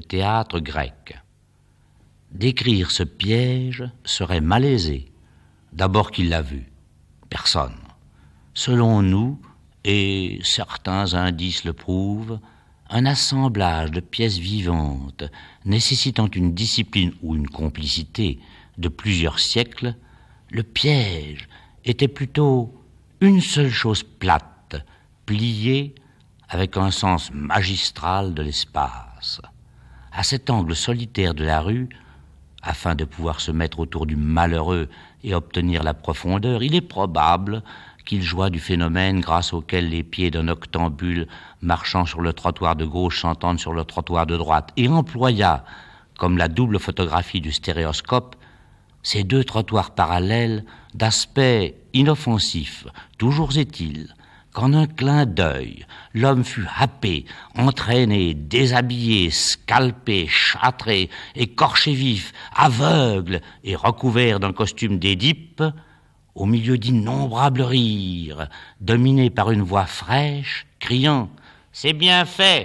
théâtre grec. Décrire ce piège serait malaisé, d'abord qu'il l'a vu, personne. Selon nous, et certains indices le prouvent, un assemblage de pièces vivantes nécessitant une discipline ou une complicité de plusieurs siècles, le piège était plutôt une seule chose plate, pliée avec un sens magistral de l'espace à cet angle solitaire de la rue, afin de pouvoir se mettre autour du malheureux et obtenir la profondeur, il est probable qu'il joie du phénomène grâce auquel les pieds d'un octambule marchant sur le trottoir de gauche s'entendent sur le trottoir de droite, et employa, comme la double photographie du stéréoscope, ces deux trottoirs parallèles d'aspect inoffensif, toujours est-il, qu'en un clin d'œil, l'homme fut happé, entraîné, déshabillé, scalpé, châtré, écorché vif, aveugle et recouvert d'un costume d'Édipe, au milieu d'innombrables rires, dominé par une voix fraîche, criant ⁇ C'est bien fait !⁇